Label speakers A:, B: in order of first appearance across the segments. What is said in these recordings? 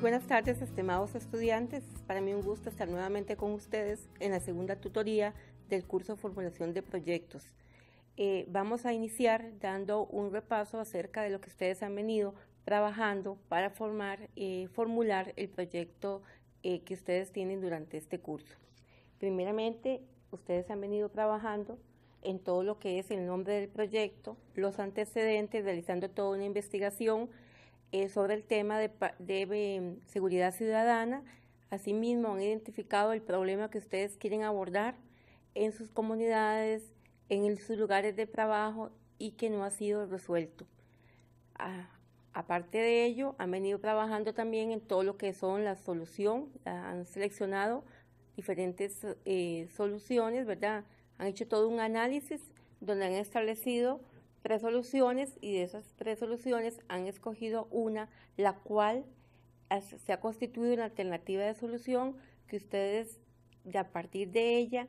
A: buenas tardes, estimados estudiantes. Para mí un gusto estar nuevamente con ustedes en la segunda tutoría del curso Formulación de Proyectos. Eh, vamos a iniciar dando un repaso acerca de lo que ustedes han venido trabajando para formar, eh, formular el proyecto eh, que ustedes tienen durante este curso. Primeramente, ustedes han venido trabajando en todo lo que es el nombre del proyecto, los antecedentes, realizando toda una investigación, eh, sobre el tema de, mm, seguridad ciudadana. Asimismo, han identificado el problema que ustedes quieren abordar en sus comunidades, en sus lugares de trabajo y que no ha sido resuelto. Ah, aparte de ello, han venido trabajando también en todo lo que son las soluciones, ah, han seleccionado diferentes eh, soluciones, ¿verdad? Han hecho todo un análisis donde han establecido tres soluciones y de esas tres soluciones han escogido una, la cual se ha constituido una alternativa de solución que ustedes a partir de ella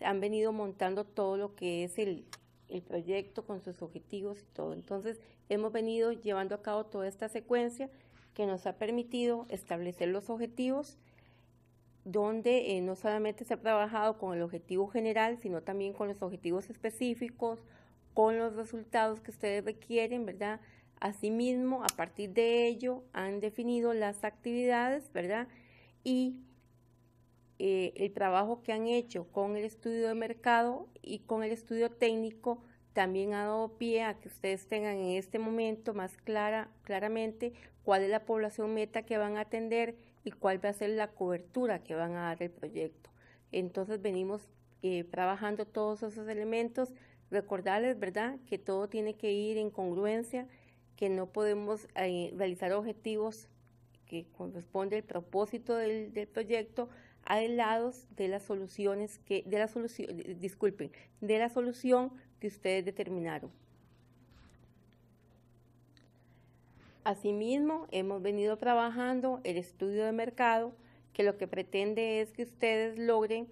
A: han venido montando todo lo que es el, proyecto con sus objetivos y todo. Entonces hemos venido llevando a cabo toda esta secuencia que nos ha permitido establecer los objetivos, donde eh, no solamente se ha trabajado con el objetivo general, sino también con los objetivos específicos, con los resultados que ustedes requieren, ¿verdad? Asimismo, a partir de ello, han definido las actividades, ¿verdad? Y eh, el trabajo que han hecho con el estudio de mercado y con el estudio técnico también ha dado pie a que ustedes tengan en este momento más clara, claramente cuál es la población meta que van a atender y cuál va a ser la cobertura que van a dar el proyecto. Entonces venimos eh, trabajando todos esos elementos Recordarles, ¿verdad?, que todo tiene que ir en congruencia, que no podemos eh, realizar objetivos que corresponde al propósito del, del, proyecto aislados de las soluciones que, de la solución, disculpen, de la solución que ustedes determinaron. Asimismo, hemos venido trabajando el estudio de mercado, que lo que pretende es que ustedes logren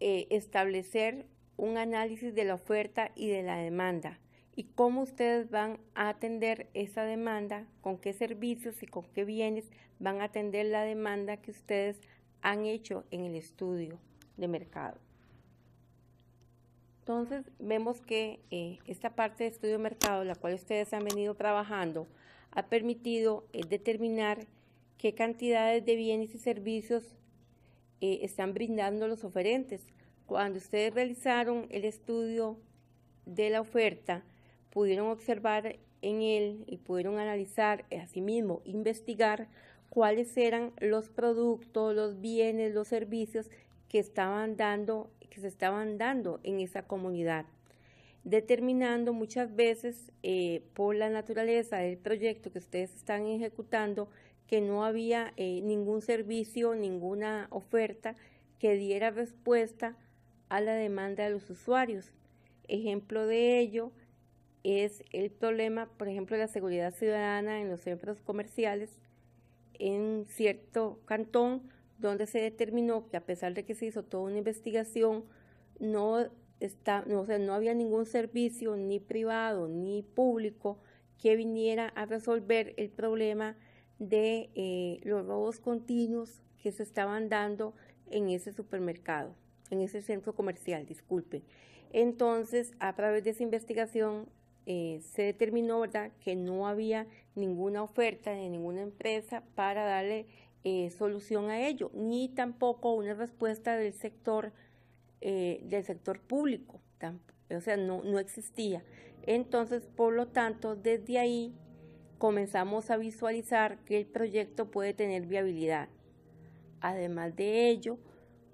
A: eh, establecer un análisis de la oferta y de la demanda y cómo ustedes van a atender esa demanda, con qué servicios y con qué bienes van a atender la demanda que ustedes han hecho en el estudio de mercado. Entonces vemos que eh, esta parte de estudio de mercado, la cual ustedes han venido trabajando, ha permitido eh, determinar qué cantidades de bienes y servicios eh, están brindando los oferentes cuando ustedes realizaron el estudio de la oferta, pudieron observar en él y pudieron analizar, eh, asimismo, investigar cuáles eran los productos, los bienes, los servicios que estaban dando, que se estaban dando en esa comunidad, determinando muchas veces eh, por la naturaleza del proyecto que ustedes están ejecutando que no había eh, ningún servicio, ninguna oferta que diera respuesta a la demanda de los usuarios. Ejemplo de ello es el problema, por ejemplo, de la seguridad ciudadana en los centros comerciales en cierto cantón donde se determinó que a pesar de que se hizo toda una investigación, no, está, no había ningún servicio ni privado ni público que viniera a resolver el problema de eh, los robos continuos que se estaban dando en ese supermercado en ese centro comercial, disculpe. Entonces, a través de esa investigación eh, se determinó, ¿verdad?, que no había ninguna oferta de ninguna empresa para darle eh, solución a ello, ni tampoco una respuesta del sector, eh, del sector público, o sea, no, no existía. Entonces, por lo tanto, desde ahí comenzamos a visualizar que el proyecto puede tener viabilidad. Además de ello,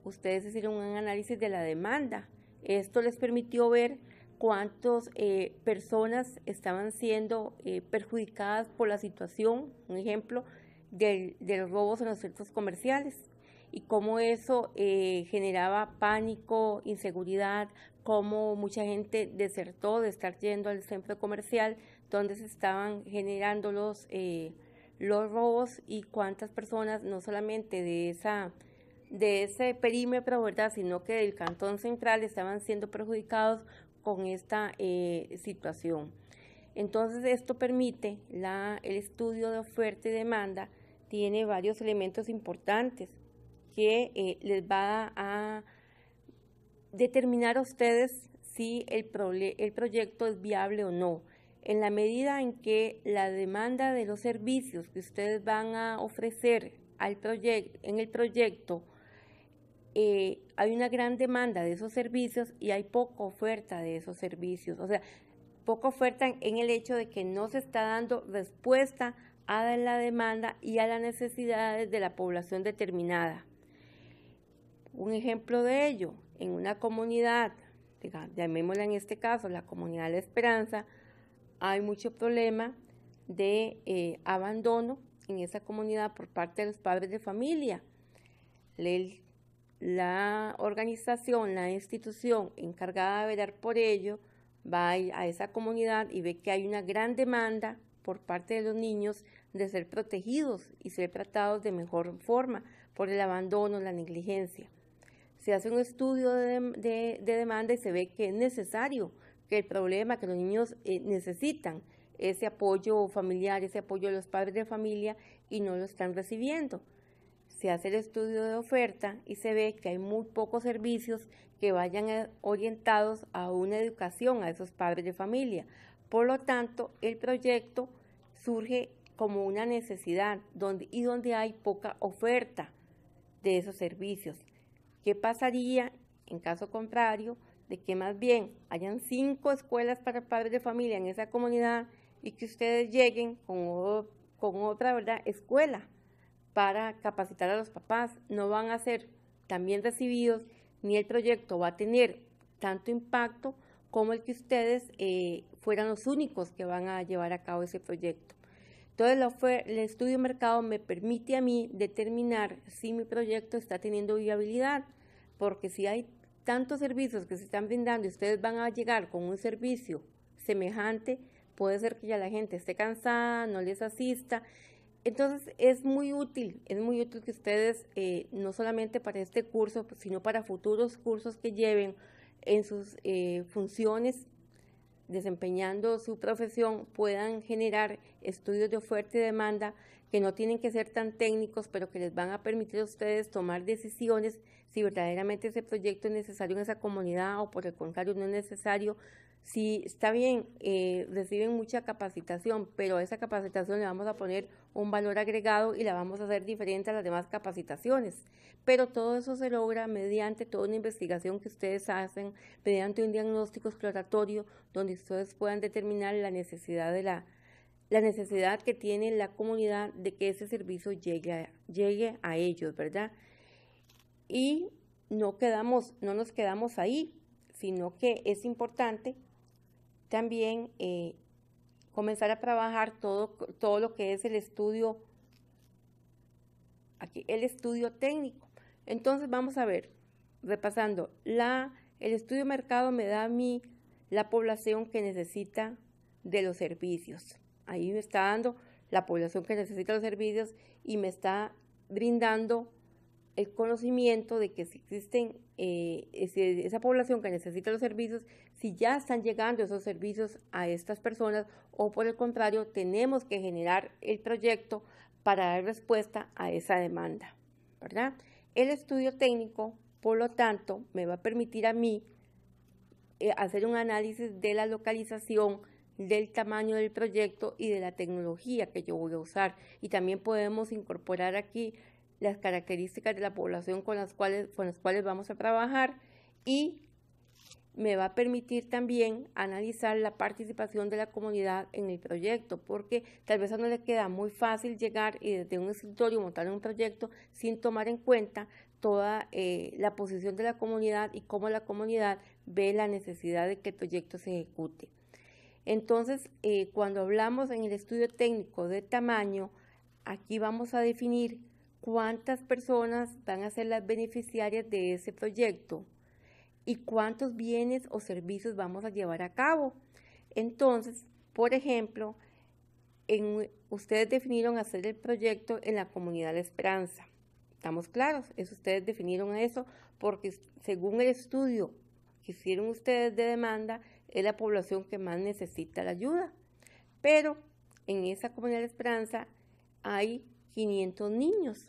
A: ustedes hicieron un análisis de la demanda. Esto les permitió ver cuántas eh, personas estaban siendo eh, perjudicadas por la situación, un ejemplo, de los robos en los centros comerciales y cómo eso eh, generaba pánico, inseguridad, cómo mucha gente desertó de estar yendo al centro comercial donde se estaban generando los, los robos y cuántas personas no solamente de esa de ese perímetro, ¿verdad? Sino que del Cantón Central estaban siendo perjudicados con esta eh, situación. Entonces esto permite la, el estudio de oferta y demanda, tiene varios elementos importantes que eh, les va a determinar a ustedes si el, el proyecto es viable o no. En la medida en que la demanda de los servicios que ustedes van a ofrecer al en el proyecto eh, hay una gran demanda de esos servicios y hay poca oferta de esos servicios. O sea, poca oferta en el hecho de que no se está dando respuesta a la demanda y a las necesidades de la población determinada. Un ejemplo de ello, en una comunidad, digamos, llamémosla en este caso la comunidad de la esperanza, hay mucho problema de eh, abandono en esa comunidad por parte de los padres de familia la organización, la institución encargada de velar por ello, va a esa comunidad y ve que hay una gran demanda por parte de los niños de ser protegidos y ser tratados de mejor forma por el abandono, la negligencia. Se hace un estudio de, demanda y se ve que es necesario que el problema que los niños eh, necesitan ese apoyo familiar, ese apoyo de los padres de familia y no lo están recibiendo se hace el estudio de oferta y se ve que hay muy pocos servicios que vayan eh, orientados a una educación a esos padres de familia. Por lo tanto, el proyecto surge como una necesidad donde, y donde hay poca oferta de esos servicios. ¿Qué pasaría en caso contrario de que más bien hayan cinco escuelas para padres de familia en esa comunidad y que ustedes lleguen con, con otra ¿verdad? escuela? para capacitar a los papás no van a ser tan bien recibidos ni el proyecto va a tener tanto impacto como el que ustedes eh, fueran los únicos que van a llevar a cabo ese proyecto. Entonces, lo fue, el estudio de mercado me permite a mí determinar si mi proyecto está teniendo viabilidad, porque si hay tantos servicios que se están brindando y ustedes van a llegar con un servicio semejante, puede ser que ya la gente esté cansada, no les asista entonces es muy útil, es muy útil que ustedes, eh, no solamente para este curso, pues, sino para futuros cursos que lleven en sus eh, funciones, desempeñando su profesión, puedan generar estudios de oferta y demanda que no tienen que ser tan técnicos, pero que les van a permitir a ustedes tomar decisiones si verdaderamente ese proyecto es necesario en esa comunidad o por el contrario no es necesario, si está bien, eh, reciben mucha capacitación, pero a esa capacitación le vamos a poner un valor agregado y la vamos a hacer diferente a las demás capacitaciones. Pero todo eso se logra mediante toda una investigación que ustedes hacen, mediante un diagnóstico exploratorio donde ustedes puedan determinar la necesidad de la, necesidad que tiene la comunidad de que ese servicio llegue a, llegue a ellos, ¿verdad? Y no quedamos, no nos quedamos ahí, sino que es importante también eh, comenzar a trabajar todo, todo lo que es el estudio, aquí, el estudio técnico. Entonces vamos a ver, repasando, la, el estudio mercado me da a mí la población que necesita de los servicios. Ahí me está dando la población que necesita los servicios y me está brindando el conocimiento de que si existen eh, esa población que necesita los servicios, si ya están llegando esos servicios a estas personas o por el contrario, tenemos que generar el proyecto para dar respuesta a esa demanda, ¿verdad? El estudio técnico, por lo tanto, me va a permitir a mí eh, hacer un análisis de la localización, del tamaño del proyecto y de la tecnología que yo voy a usar. Y también podemos incorporar aquí las características de la población con las cuales, con las cuales vamos a trabajar y me va a permitir también analizar la participación de la comunidad en el proyecto, porque tal vez a no le queda muy fácil llegar y desde un escritorio montar un proyecto sin tomar en cuenta toda eh, la posición de la comunidad y cómo la comunidad ve la necesidad de que el proyecto se ejecute. Entonces, eh, cuando hablamos en el estudio técnico de tamaño, aquí vamos a definir cuántas personas van a ser las beneficiarias de ese proyecto y cuántos bienes o servicios vamos a llevar a cabo. Entonces, por ejemplo, ustedes definieron hacer el proyecto en la comunidad de Esperanza. ¿Estamos claros? es ustedes definieron eso porque según el estudio que hicieron ustedes de demanda, es la población que más necesita la ayuda. Pero en esa comunidad de esperanza hay 500 niños.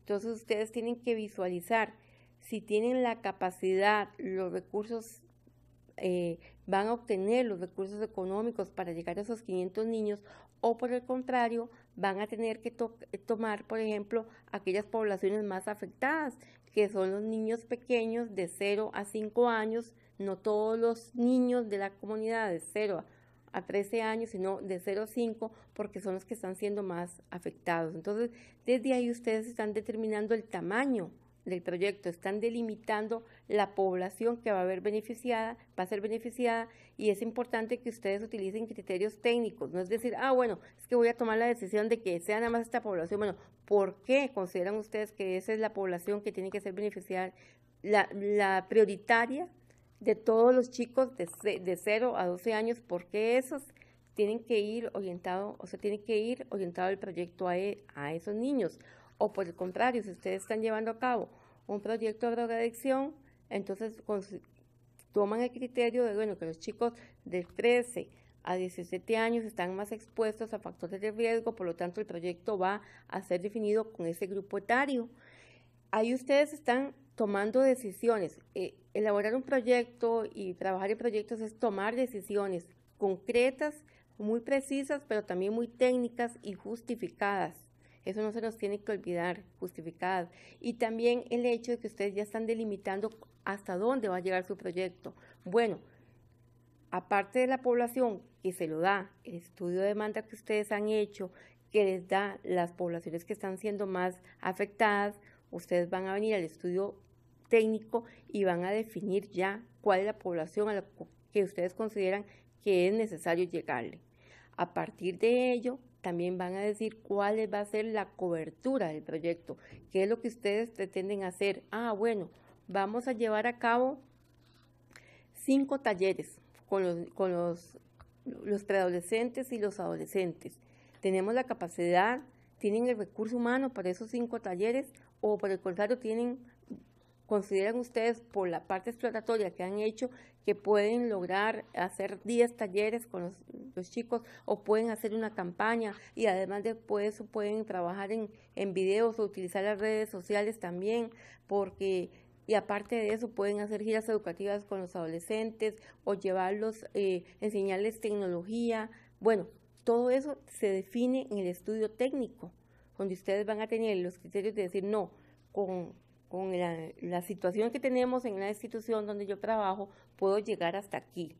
A: Entonces ustedes tienen que visualizar si tienen la capacidad, los recursos, eh, van a obtener los recursos económicos para llegar a esos 500 niños o por el contrario, van a tener que eh, tomar, por ejemplo, aquellas poblaciones más afectadas, que son los niños pequeños de 0 a 5 años, no todos los niños de la comunidad de 0 a a 13 años, sino de 0 a porque son los que están siendo más afectados. Entonces, desde ahí ustedes están determinando el tamaño del proyecto, están delimitando la población que va a haber beneficiada, va a ser beneficiada y es importante que ustedes utilicen criterios técnicos, no es decir, ah, bueno, es que voy a tomar la decisión de que sea nada más esta población, bueno, ¿por qué consideran ustedes que esa es la población que tiene que ser beneficiada? La, la prioritaria de todos los chicos de, de 0 a 12 años, porque esos tienen que ir orientado, o sea, tienen que ir orientado el proyecto e, a, esos niños. O por el contrario, si ustedes están llevando a cabo un proyecto de drogadicción, entonces toman el criterio de, bueno, que los chicos de 13 a 17 años están más expuestos a factores de riesgo, por lo tanto el proyecto va a ser definido con ese grupo etario ahí ustedes están tomando decisiones. Eh, elaborar un proyecto y trabajar en proyectos es tomar decisiones concretas, muy precisas, pero también muy técnicas y justificadas. Eso no se nos tiene que olvidar, justificadas. Y también el hecho de que ustedes ya están delimitando hasta dónde va a llegar su proyecto. Bueno, aparte de la población que se lo da, el estudio de demanda que ustedes han hecho, que les da las poblaciones que están siendo más afectadas, ustedes van a venir al estudio técnico y van a definir ya cuál es la población a la que ustedes consideran que es necesario llegarle. A partir de ello, también van a decir cuál va a ser la cobertura del proyecto, qué es lo que ustedes pretenden hacer. Ah, bueno, vamos a llevar a cabo cinco talleres con los, con los preadolescentes y los adolescentes. Tenemos la capacidad tienen el recurso humano para esos cinco talleres o por el contrario tienen consideran ustedes por la parte exploratoria que han hecho que pueden lograr hacer 10 talleres con los, chicos o pueden hacer una campaña y además de eso pueden trabajar en, en videos o utilizar las redes sociales también porque y aparte de eso pueden hacer giras educativas con los adolescentes o llevarlos, eh, enseñarles tecnología. Bueno, todo eso se define en el estudio técnico, donde ustedes van a tener los criterios de decir, no, con, la, situación que tenemos en la institución donde yo trabajo, puedo llegar hasta aquí.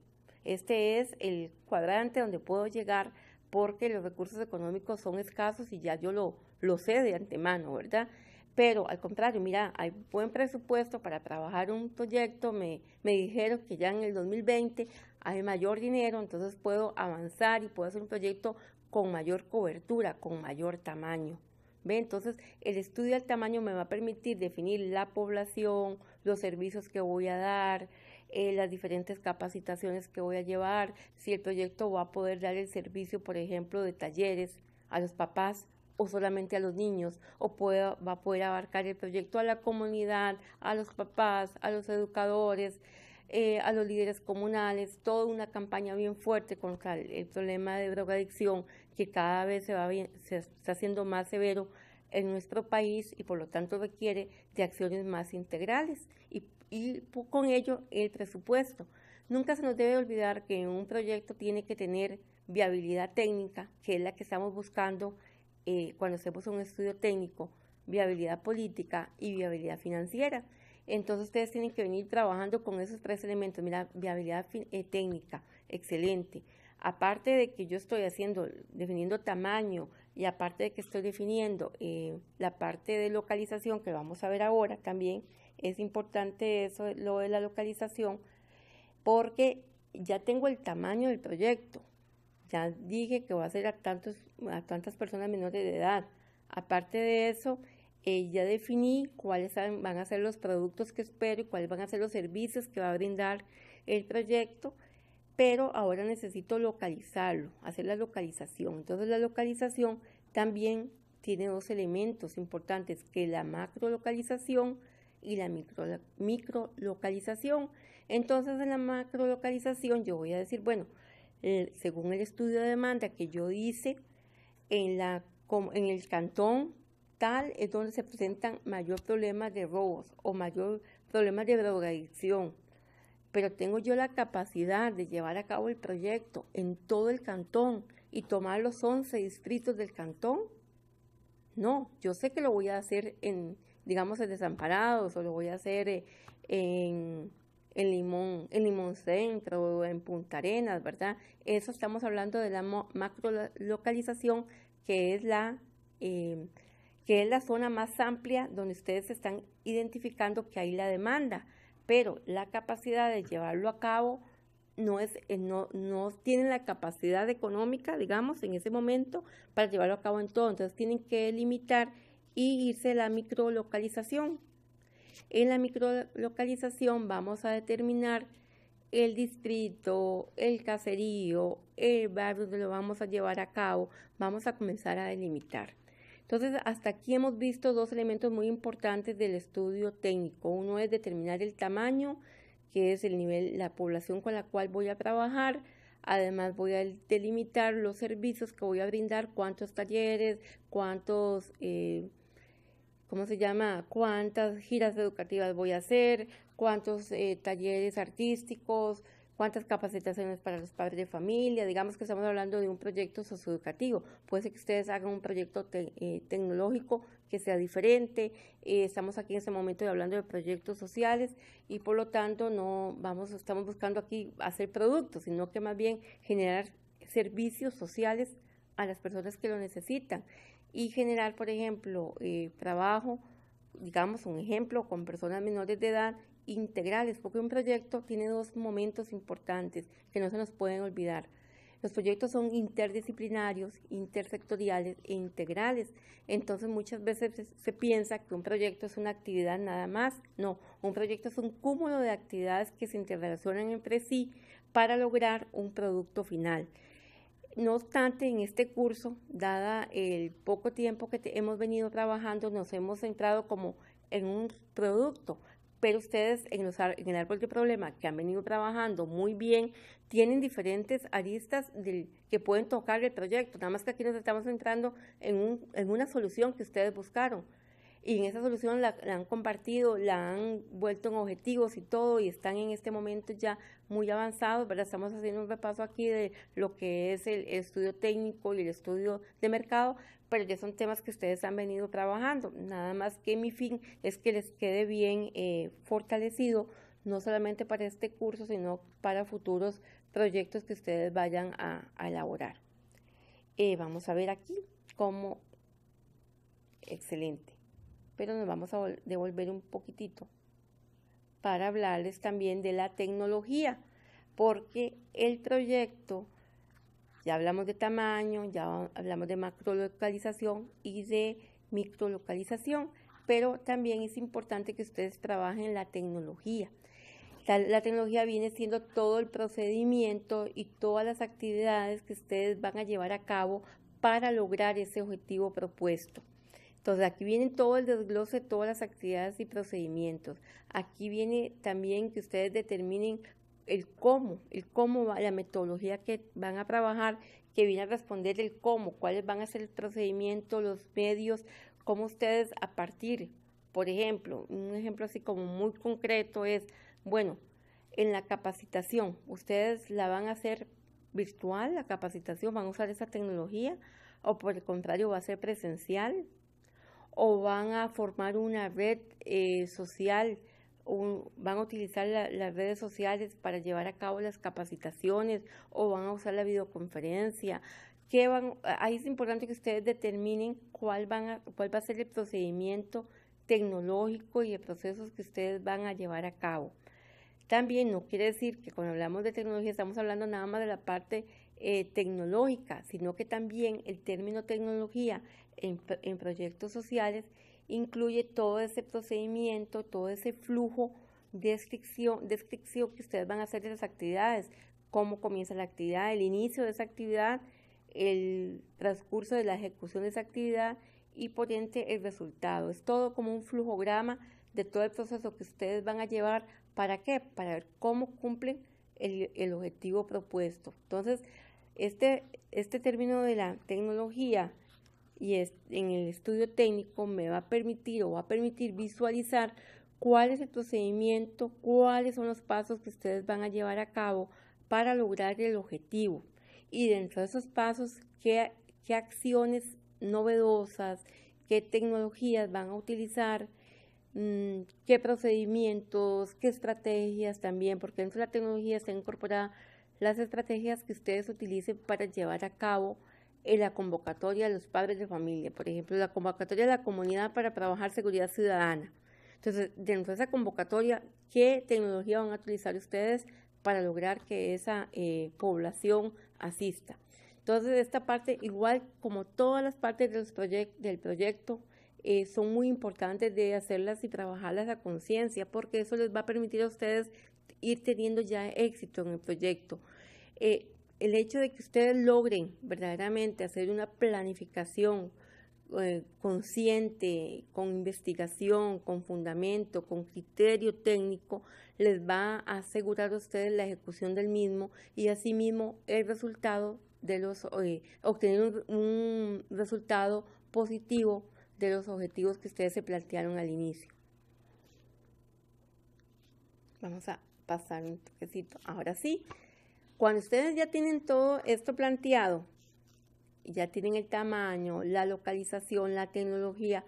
A: Este es el cuadrante donde puedo llegar porque los recursos económicos son escasos y ya yo lo, lo sé de antemano, ¿verdad? Pero al contrario, mira, hay buen presupuesto para trabajar un proyecto. Me, dijeron que ya en el 2020 hay mayor dinero, entonces puedo avanzar y puedo hacer un proyecto con mayor cobertura, con mayor tamaño. ¿Ve? Entonces, el estudio del tamaño me va a permitir definir la población, los servicios que voy a dar, eh, las diferentes capacitaciones que voy a llevar, si el proyecto va a poder dar el servicio, por ejemplo, de talleres a los papás o solamente a los niños, o va a poder abarcar el proyecto a la comunidad, a los papás, a los educadores, eh, a los líderes comunales, toda una campaña bien fuerte con el, problema de drogadicción que cada vez se, va bien, se está haciendo más severo en nuestro país y por lo tanto requiere de acciones más integrales y, y con ello el presupuesto. Nunca se nos debe olvidar que un proyecto tiene que tener viabilidad técnica, que es la que estamos buscando eh, cuando hacemos un estudio técnico, viabilidad política y viabilidad financiera. Entonces ustedes tienen que venir trabajando con esos tres elementos. Mira, viabilidad eh, técnica, excelente. Aparte de que yo estoy haciendo, definiendo tamaño y aparte de que estoy definiendo eh, la parte de localización que vamos a ver ahora también, es importante eso, lo de la localización, porque ya tengo el tamaño del proyecto, ya dije que va a ser a, tantos, a tantas personas menores de edad. Aparte de eso, eh, ya definí cuáles van a ser los productos que espero y cuáles van a ser los servicios que va a brindar el proyecto, pero ahora necesito localizarlo, hacer la localización. Entonces la localización también tiene dos elementos importantes, que la localización y la micro Micro Entonces en la macro localización yo voy a decir, bueno, según el estudio de demanda que yo hice, en, la, en el cantón tal es donde se presentan mayor problemas de robos o mayor problemas de drogadicción. Pero tengo yo la capacidad de llevar a cabo el proyecto en todo el cantón y tomar los 11 distritos del cantón. No, yo sé que lo voy a hacer en, digamos, en Desamparados o lo voy a hacer eh, en, en Limón, en Limón Centro, en Punta Arenas, ¿verdad? Eso estamos hablando de la macro localización, que es la, em, que es la zona más amplia donde ustedes están identificando que hay la demanda, pero la capacidad de llevarlo a cabo no, es, eh, no, no tienen la capacidad económica, digamos, en ese momento para llevarlo a cabo en todo. Entonces tienen que limitar y irse a la microlocalización. En la microlocalización vamos a determinar el distrito, el caserío, el barrio donde lo vamos a llevar a cabo, vamos a comenzar a delimitar. Entonces, hasta aquí hemos visto dos elementos muy importantes del estudio técnico. Uno es determinar el tamaño, que es el nivel, la población con la cual voy a trabajar. Además, voy a delimitar los servicios que voy a brindar, cuántos talleres, cuántos... Eh, ¿cómo se llama? ¿Cuántas giras educativas voy a hacer? ¿Cuántos eh, talleres artísticos? ¿Cuántas capacitaciones para los padres de familia? Digamos que estamos hablando de un proyecto socioeducativo. Puede ser que ustedes hagan un proyecto eh, tecnológico que sea diferente. Eh, estamos aquí en este momento hablando de proyectos sociales y por lo tanto no vamos, estamos buscando aquí hacer productos, sino que más bien generar servicios sociales a las personas que lo necesitan y generar, por ejemplo, eh, trabajo, digamos un ejemplo, con personas menores de edad integrales, porque un proyecto tiene dos momentos importantes que no se nos pueden olvidar. Los proyectos son interdisciplinarios, intersectoriales e integrales. Entonces muchas veces se piensa que un proyecto es una actividad nada más. No, un proyecto es un cúmulo de actividades que se interrelacionan entre sí para lograr un producto final. No obstante, en este curso, dada el poco tiempo que hemos venido trabajando, nos hemos centrado como en un producto, pero ustedes en, el árbol de problema que han venido trabajando muy bien, tienen diferentes aristas que pueden tocar el proyecto, nada más que aquí nos estamos centrando en una solución que ustedes buscaron y en esa solución la, han compartido, la han vuelto en objetivos y todo, y están en este momento ya muy avanzados, ¿verdad? Estamos haciendo un repaso aquí de lo que es el estudio técnico y el estudio de mercado, pero ya son temas que ustedes han venido trabajando. Nada más que mi fin es que les quede bien eh, fortalecido, no solamente para este curso, sino para futuros proyectos que ustedes vayan a, elaborar. Eh, vamos a ver aquí cómo... Excelente pero nos vamos a devolver un poquitito para hablarles también de la tecnología, porque el proyecto, ya hablamos de tamaño, ya hablamos de macrolocalización y de microlocalización, pero también es importante que ustedes trabajen la tecnología. La, la, tecnología viene siendo todo el procedimiento y todas las actividades que ustedes van a llevar a cabo para lograr ese objetivo propuesto. Entonces aquí viene todo el desglose, todas las actividades y procedimientos. Aquí viene también que ustedes determinen el cómo, el cómo va, la metodología que van a trabajar, que viene a responder el cómo, cuáles van a ser el procedimiento, los medios, cómo ustedes a partir, por ejemplo, un ejemplo así como muy concreto es, bueno, en la capacitación, ustedes la van a hacer virtual, la capacitación, van a usar esa tecnología, o por el contrario va a ser presencial, o van a formar una red eh, social, o van a utilizar las redes sociales para llevar a cabo las capacitaciones o van a usar la videoconferencia. ahí es importante que ustedes determinen cuál, cuál va a ser el procedimiento tecnológico y el procesos que ustedes van a llevar a cabo. También no quiere decir que cuando hablamos de tecnología estamos hablando nada más de la parte eh, tecnológica, sino que también el término tecnología en, proyectos sociales incluye todo ese procedimiento, todo ese flujo descripción, descripción que ustedes van a hacer de las actividades, cómo comienza la actividad, el inicio de esa actividad, el transcurso de la ejecución de esa actividad y por ende el resultado. Es todo como un flujograma de todo el proceso que ustedes van a llevar. ¿Para qué? Para ver cómo cumplen el, el objetivo propuesto. Entonces, este, este término de la tecnología y en el estudio técnico me va a permitir o va a permitir visualizar cuál es el procedimiento, cuáles son los pasos que ustedes van a llevar a cabo para lograr el objetivo. Y dentro de esos pasos, qué, acciones novedosas, qué tecnologías van a utilizar, mm, qué procedimientos, qué estrategias también, porque dentro de la tecnología se incorporan las estrategias que ustedes utilicen para llevar a cabo en la convocatoria de los padres de familia, por ejemplo, la convocatoria de la comunidad para trabajar seguridad ciudadana. Entonces, dentro de esa convocatoria, ¿qué tecnología van a utilizar ustedes para lograr que esa eh, población asista? Entonces, esta parte, igual como todas las partes del proyecto, eh, son muy importantes de hacerlas y trabajarlas a conciencia, porque eso les va a permitir a ustedes ir teniendo ya éxito en el proyecto. Eh, el hecho de que ustedes logren verdaderamente hacer una planificación eh, consciente, con investigación, con fundamento, con criterio técnico, les va a asegurar a ustedes la ejecución del mismo y asimismo el resultado de los, eh, obtener un, un resultado positivo de los objetivos que ustedes se plantearon al inicio. Vamos a pasar un toquecito. Ahora sí, cuando ustedes ya tienen todo esto planteado, ya tienen el tamaño, la localización, la tecnología,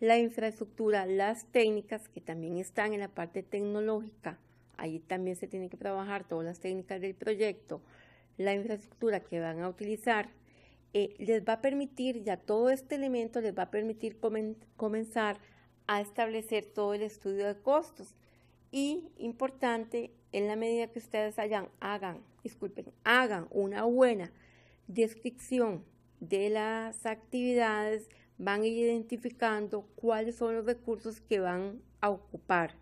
A: la infraestructura, las técnicas que también están en la parte tecnológica. Ahí también se tienen que trabajar todas las técnicas del proyecto, la infraestructura que van a utilizar. Eh, les va a permitir, ya todo este elemento les va a permitir comenzar a establecer todo el estudio de costos. Y importante, en la medida que ustedes hayan, hagan, disculpen, hagan una buena descripción de las actividades, van a ir identificando cuáles son los recursos que van a ocupar.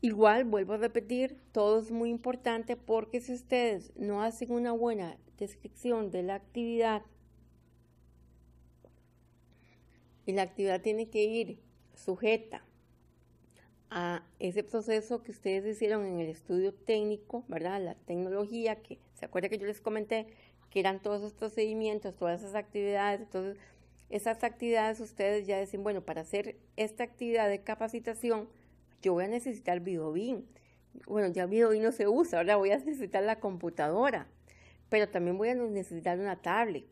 A: Igual, vuelvo a repetir, todo es muy importante porque si ustedes no hacen una buena descripción de la actividad, y la actividad tiene que ir sujeta a ese proceso que ustedes hicieron en el estudio técnico, ¿verdad? La tecnología, que se acuerda que yo les comenté que eran todos esos procedimientos, todas esas actividades, entonces esas actividades ustedes ya dicen, bueno, para hacer esta actividad de capacitación, yo voy a necesitar videobin, Bueno, ya videobin no se usa, ahora voy a necesitar la computadora, pero también voy a necesitar una tablet.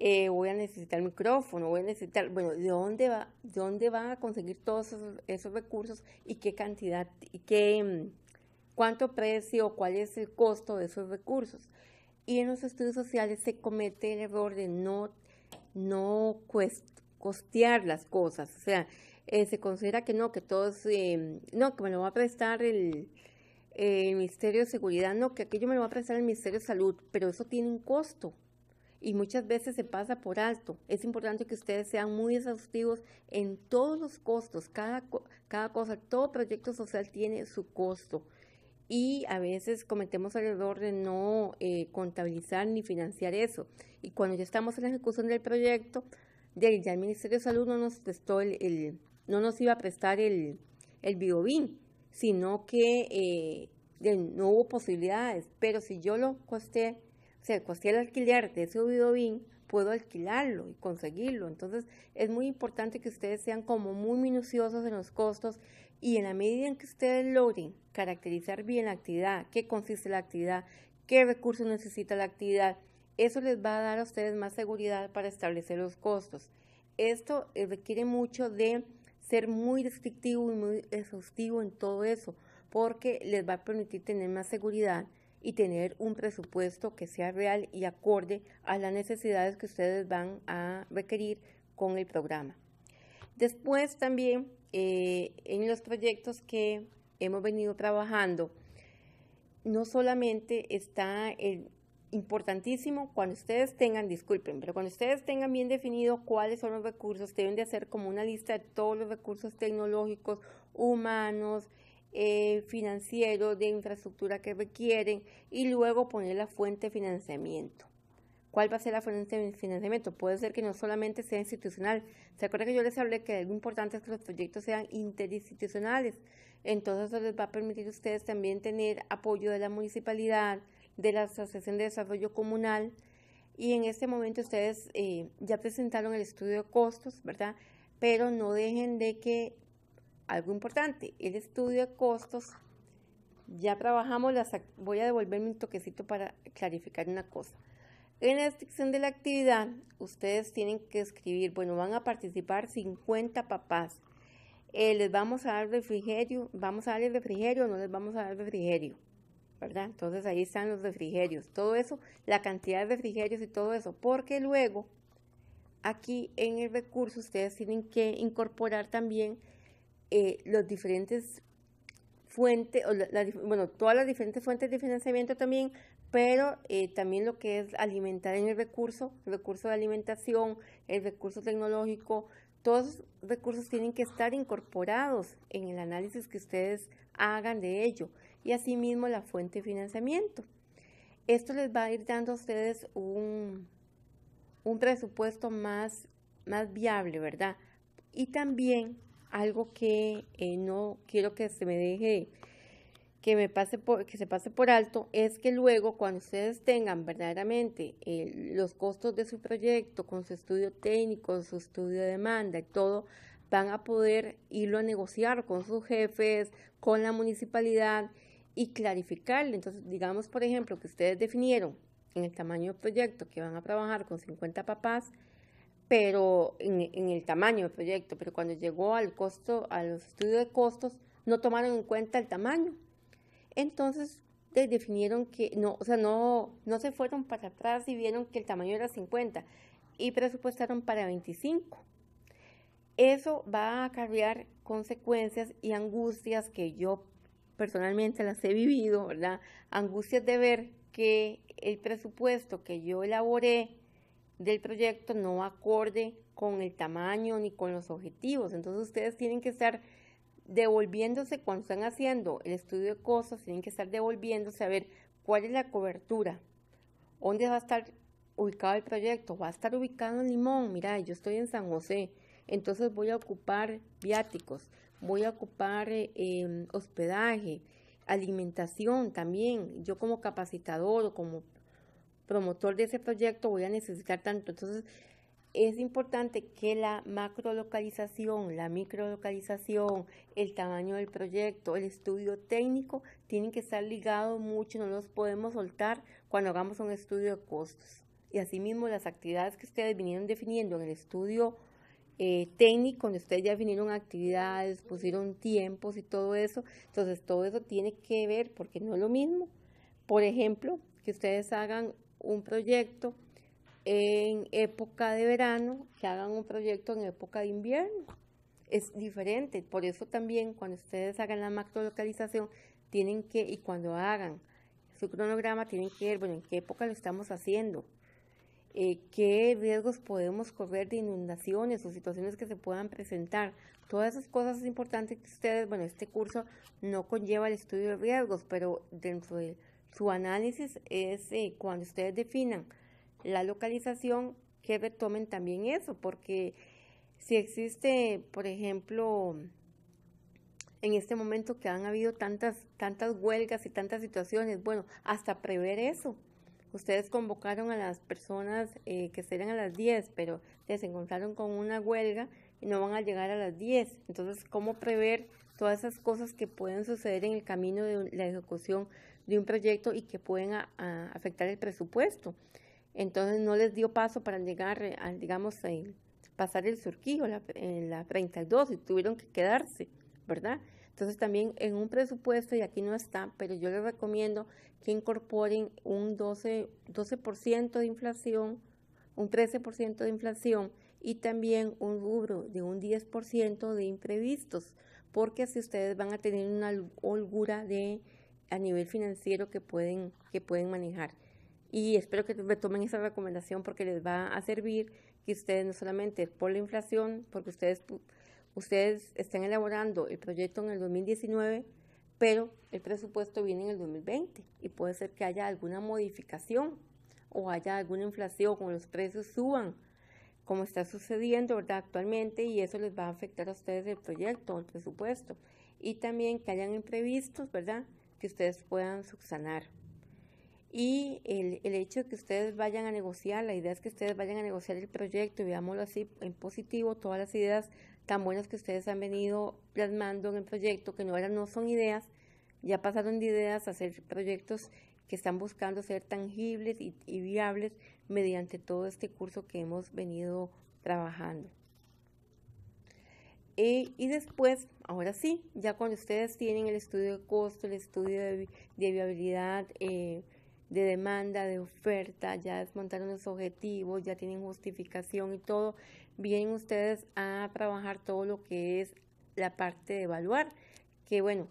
A: Eh, voy a necesitar micrófono, voy a necesitar, bueno, ¿de dónde, va, dónde van a conseguir todos esos, recursos y qué cantidad, y qué, mm, cuánto precio, cuál es el costo de esos recursos? Y en los estudios sociales se comete el error de no, no costear las cosas, o sea, eh, se considera que no, que todos, eh, no, que me lo va a prestar el Ministerio de Seguridad, no, que aquello me lo va a prestar el Ministerio de Salud, pero eso tiene un costo y muchas veces se pasa por alto. Es importante que ustedes sean muy exhaustivos en todos los costos, cada, cada cosa, todo proyecto social tiene su costo. Y a veces cometemos el error de no eh, contabilizar ni financiar eso. Y cuando ya estamos en la ejecución del proyecto, ya el Ministerio de Salud no nos el, no nos iba a prestar el, el sino que eh, de, no hubo posibilidades. Pero si yo lo costé sea, el alquiler de ese bien, puedo alquilarlo y conseguirlo. Entonces, es muy importante que ustedes sean como muy minuciosos en los costos y en la medida en que ustedes logren caracterizar bien la actividad, qué consiste la actividad, qué recursos necesita la actividad, eso les va a dar a ustedes más seguridad para establecer los costos. Esto eh, requiere mucho de ser muy descriptivo y muy exhaustivo en todo eso, porque les va a permitir tener más seguridad y tener un presupuesto que sea real y acorde a las necesidades que ustedes van a requerir con el programa. Después también eh, en los proyectos que hemos venido trabajando, no solamente está el importantísimo cuando ustedes tengan, disculpen, pero cuando ustedes tengan bien definido cuáles son los recursos, deben de hacer como una lista de todos los recursos tecnológicos, humanos, eh, financiero, de infraestructura que requieren y luego poner la fuente de financiamiento. ¿Cuál va a ser la fuente de financiamiento? Puede ser que no solamente sea institucional. ¿Se acuerdan que yo les hablé que lo importante es que los proyectos sean interinstitucionales? Entonces eso les va a permitir a ustedes también tener apoyo de la municipalidad, de la Asociación de Desarrollo Comunal. Y en este momento ustedes eh, ya presentaron el estudio de costos, ¿verdad? Pero no dejen de que algo importante, el estudio de costos, ya trabajamos las... Voy a devolverme un toquecito para clarificar una cosa. En la descripción de la actividad, ustedes tienen que escribir, bueno, van a participar 50 papás. Eh, les vamos a dar refrigerio, vamos a darles refrigerio o no les vamos a dar refrigerio, ¿verdad? Entonces ahí están los refrigerios, todo eso, la cantidad de refrigerios y todo eso, porque luego aquí en el recurso ustedes tienen que incorporar también eh, los diferentes fuentes, bueno, todas las diferentes fuentes de financiamiento también, pero eh, también lo que es alimentar en el recurso, el recurso de alimentación, el recurso tecnológico, todos los recursos tienen que estar incorporados en el análisis que ustedes hagan de ello y asimismo la fuente de financiamiento. Esto les va a ir dando a ustedes un, un presupuesto más, más viable, ¿verdad? Y también algo que eh, no quiero que se me deje, que, me pase que se pase por alto, es que luego cuando ustedes tengan verdaderamente eh, los costos de su proyecto, con su estudio técnico, su estudio de demanda y todo, van a poder irlo a negociar con sus jefes, con la municipalidad y clarificarle. Entonces, digamos, por ejemplo, que ustedes definieron en el tamaño del proyecto que van a trabajar con 50 papás, pero en, el tamaño del proyecto, pero cuando llegó al costo, a los estudios de costos, no tomaron en cuenta el tamaño. Entonces definieron que no, o sea, no, no se fueron para atrás y vieron que el tamaño era 50 y presupuestaron para 25. Eso va a acarrear consecuencias y angustias que yo personalmente las he vivido, ¿verdad? Angustias de ver que el presupuesto que yo elaboré del proyecto no acorde con el tamaño ni con los objetivos. Entonces ustedes tienen que estar devolviéndose cuando están haciendo el estudio de cosas, tienen que estar devolviéndose a ver cuál es la cobertura, dónde va a estar ubicado el proyecto, va a estar ubicado en Limón, mira, yo estoy en San José, entonces voy a ocupar viáticos, voy a ocupar eh, em, hospedaje, alimentación también, yo como capacitador o como promotor de ese proyecto voy a necesitar tanto. Entonces, es importante que la macro localización, la micro localización, el tamaño del proyecto, el estudio técnico, tienen que estar ligados mucho, no los podemos soltar cuando hagamos un estudio de costos. Y asimismo, las actividades que ustedes vinieron definiendo en el estudio eh, técnico, donde ustedes ya vinieron actividades, pusieron tiempos y todo eso, entonces todo eso tiene que ver, porque no es lo mismo. Por ejemplo, que ustedes hagan un proyecto en época de verano, que hagan un proyecto en época de invierno. Es diferente, por eso también cuando ustedes hagan la macrolocalización, tienen que, y cuando hagan su cronograma, tienen que ver, bueno, en qué época lo estamos haciendo, eh, qué riesgos podemos correr de inundaciones o situaciones que se puedan presentar. Todas esas cosas es importante que ustedes, bueno, este curso no conlleva el estudio de riesgos, pero dentro de su análisis es eh, cuando ustedes definan la localización, que retomen también eso, porque si existe, por ejemplo, en este momento que han habido tantas, tantas huelgas y tantas situaciones, bueno, hasta prever eso. Ustedes convocaron a las personas eh, que serían a las 10, pero les encontraron con una huelga y no van a llegar a las 10. Entonces, ¿cómo prever todas esas cosas que pueden suceder en el camino de la ejecución de un proyecto y que pueden afectar el presupuesto. Entonces no les dio paso para llegar, eh, a, digamos, a eh, pasar el surquillo, en la 32, y tuvieron que quedarse, ¿verdad? Entonces también en un presupuesto, y aquí no está, pero yo les recomiendo que incorporen un 12%, 12 de inflación, un 13% de inflación y también un rubro de un 10% de imprevistos, porque así ustedes van a tener una holgura de a nivel financiero que pueden, que pueden manejar. Y espero que tomen esa recomendación porque les va a servir que ustedes no solamente por la inflación, porque ustedes, ustedes están elaborando el proyecto en el 2019, pero el presupuesto viene en el 2020 y puede ser que haya alguna modificación o haya alguna inflación o los precios suban como está sucediendo ¿verdad? actualmente y eso les va a afectar a ustedes el proyecto, el presupuesto y también que hayan imprevistos, ¿verdad? que ustedes puedan subsanar. Y el, el, hecho de que ustedes vayan a negociar, la idea es que ustedes vayan a negociar el proyecto veámoslo así en positivo, todas las ideas tan buenas que ustedes han venido plasmando en el proyecto, que no, no son ideas, ya pasaron de ideas a ser proyectos que están buscando ser tangibles y viables mediante todo este curso que hemos venido trabajando. Eh, y después, ahora sí, ya cuando ustedes tienen el estudio de costo, el estudio de, viabilidad, eh, de demanda, de oferta, ya desmontaron los objetivos, ya tienen justificación y todo, vienen ustedes a trabajar todo lo que es la parte de evaluar, que bueno,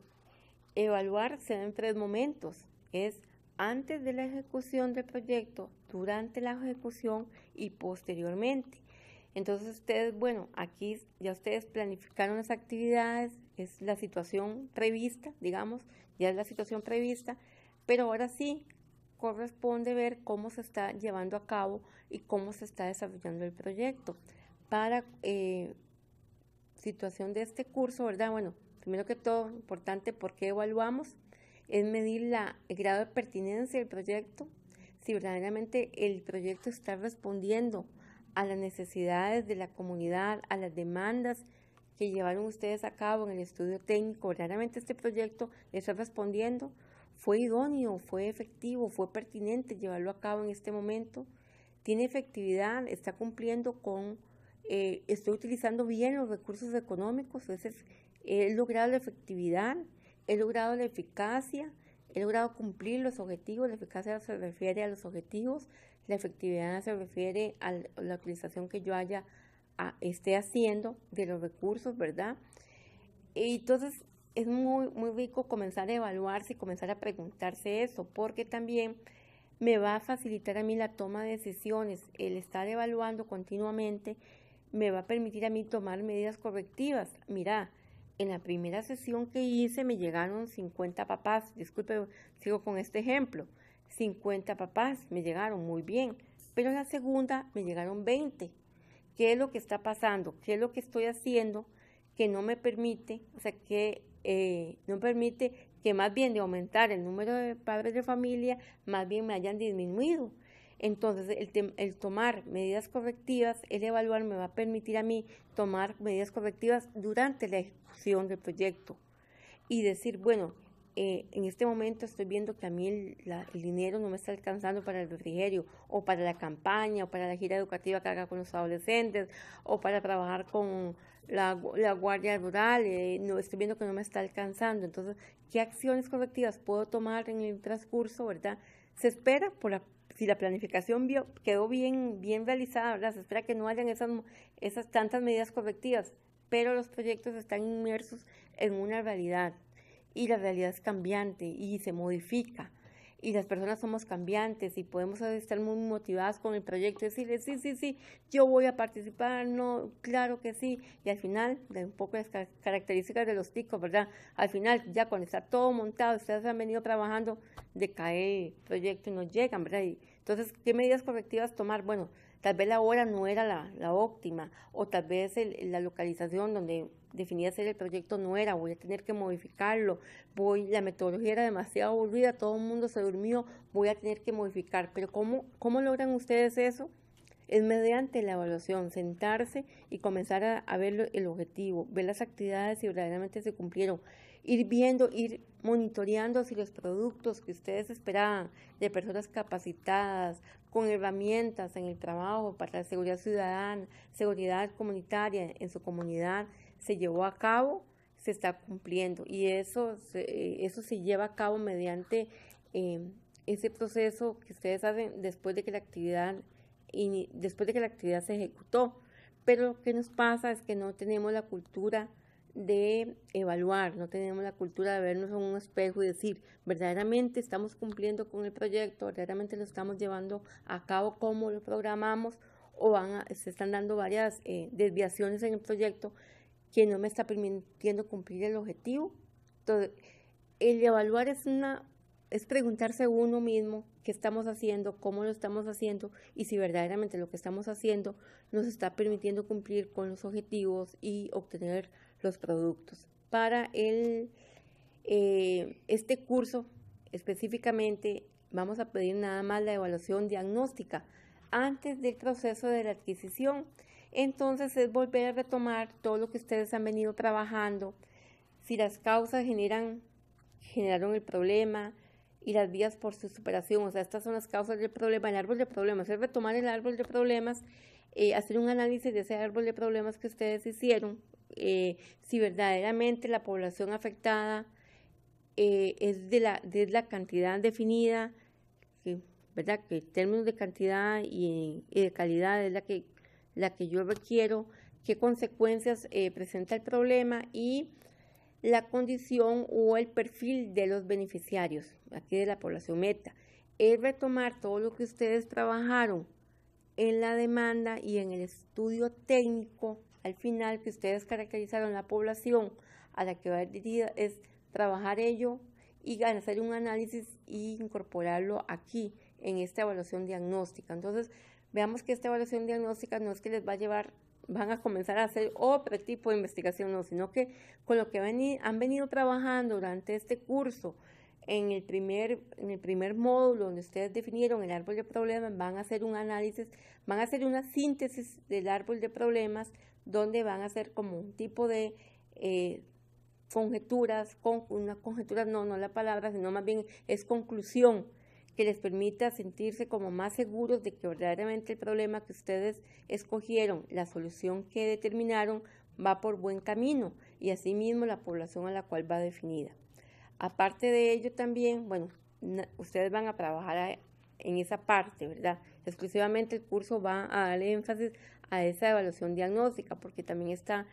A: evaluar se da en tres momentos, es antes de la ejecución del proyecto, durante la ejecución y posteriormente. Entonces ustedes, bueno, aquí ya ustedes planificaron las actividades, es la situación prevista, digamos, ya es la situación prevista, pero ahora sí corresponde ver cómo se está llevando a cabo y cómo se está desarrollando el proyecto. Para eh, situación de este curso, ¿verdad? Bueno, primero que todo, importante, ¿por qué evaluamos? Es medir la, el grado de pertinencia del proyecto, si verdaderamente el proyecto está respondiendo a las necesidades de la comunidad, a las demandas que llevaron ustedes a cabo en el estudio técnico. Realmente este proyecto está respondiendo. Fue idóneo, fue efectivo, fue pertinente llevarlo a cabo en este momento. Tiene efectividad, está cumpliendo con, eh, estoy utilizando bien los recursos económicos, he logrado la efectividad, he logrado la eficacia, he logrado cumplir los objetivos, la eficacia se refiere a los objetivos, la efectividad se refiere a la utilización que yo haya esté haciendo de los recursos, ¿verdad? Y entonces es muy, muy rico comenzar a evaluarse y comenzar a preguntarse eso, porque también me va a facilitar a mí la toma de decisiones. El estar evaluando continuamente me va a permitir a mí tomar medidas correctivas. Mira, en la primera sesión que hice me llegaron 50 papás, disculpe, sigo con este ejemplo. 50 papás, me llegaron muy bien, pero en la segunda me llegaron 20. ¿Qué es lo que está pasando? ¿Qué es lo que estoy haciendo que no me permite, o sea, que eh, no permite que más bien de aumentar el número de padres de familia, más bien me hayan disminuido? Entonces, el, tomar medidas correctivas, el evaluar, me va a permitir a mí tomar medidas correctivas durante la ejecución del proyecto y decir, bueno, eh, en este momento estoy viendo que a mí el, dinero no me está alcanzando para el refrigerio o para la campaña o para la gira educativa que haga con los adolescentes o para trabajar con la, guardia rural, eh, no estoy viendo que no me está alcanzando. Entonces, ¿qué acciones correctivas puedo tomar en el transcurso, verdad? Se espera por la si la planificación quedó bien, bien realizada, ¿verdad? se espera que no hayan esas, esas tantas medidas correctivas, pero los proyectos están inmersos en una realidad y la realidad es cambiante y se modifica. Y las personas somos cambiantes y podemos estar muy motivadas con el proyecto, decirle, sí, sí, sí, yo voy a participar, no, claro que sí. Y al final, de un poco las características de los ticos, ¿verdad? Al final, ya cuando está todo montado, ustedes han venido trabajando, decae el proyecto y no llegan, ¿verdad? Y entonces, ¿qué medidas correctivas tomar? Bueno, tal vez la hora no era la, óptima, o tal vez la localización donde definía ser el proyecto no era, voy a tener que modificarlo, voy, la metodología era demasiado aburrida, todo el mundo se durmió, voy a tener que modificar. Pero ¿cómo, logran ustedes eso? Es mediante la evaluación, sentarse y comenzar a, a ver el objetivo, ver las actividades si verdaderamente se cumplieron, ir viendo, ir monitoreando si los productos que ustedes esperaban de personas capacitadas, con herramientas en el trabajo para la seguridad ciudadana, seguridad comunitaria en su comunidad, se llevó a cabo, se está cumpliendo y eso se, eso se lleva a cabo mediante em, ese proceso que ustedes hacen después de que la actividad después de que la actividad se ejecutó. Pero lo que nos pasa es que no tenemos la cultura de evaluar, no tenemos la cultura de vernos en un espejo y decir, verdaderamente estamos cumpliendo con el proyecto, verdaderamente lo estamos llevando a cabo como lo programamos o van se están dando varias eh, desviaciones en el proyecto que no me está permitiendo cumplir el objetivo. Entonces, el evaluar es una es preguntarse uno mismo qué estamos haciendo, cómo lo estamos haciendo y si verdaderamente lo que estamos haciendo nos está permitiendo cumplir con los objetivos y obtener los productos. Para el, eh, este curso específicamente vamos a pedir nada más la evaluación diagnóstica antes del proceso de la adquisición entonces es volver a retomar todo lo que ustedes han venido trabajando. Si las causas generan, generaron el problema y las vías por su superación, o sea, estas son las causas del problema, el árbol de problemas, es retomar el árbol de problemas, eh, hacer un análisis de ese árbol de problemas que ustedes hicieron, eh, si verdaderamente la población afectada eh, es de la, de la cantidad definida, ¿verdad? Que en términos de cantidad y, de calidad es la que la que yo requiero, qué consecuencias eh, presenta el problema y la condición o el perfil de los beneficiarios, aquí de la población meta. Es retomar todo lo que ustedes trabajaron en la demanda y en el estudio técnico al final que ustedes caracterizaron la población a la que va dirigida es trabajar ello y hacer un análisis e incorporarlo aquí en esta evaluación diagnóstica. Entonces, Veamos que esta evaluación diagnóstica no es que les va a llevar, van a comenzar a hacer otro tipo de investigación, no, sino que con lo que han venido trabajando durante este curso, en el primer, en el primer módulo donde ustedes definieron el árbol de problemas, van a hacer un análisis, van a hacer una síntesis del árbol de problemas, donde van a hacer como un tipo de eh, conjeturas, con, una conjetura, no, no la palabra, sino más bien es conclusión que les permita sentirse como más seguros de que verdaderamente el problema que ustedes escogieron, la solución que determinaron, va por buen camino y asimismo la población a la cual va definida. Aparte de ello también, bueno, ustedes van a trabajar en esa parte, ¿verdad? Exclusivamente el curso va a dar énfasis a esa evaluación diagnóstica, porque también está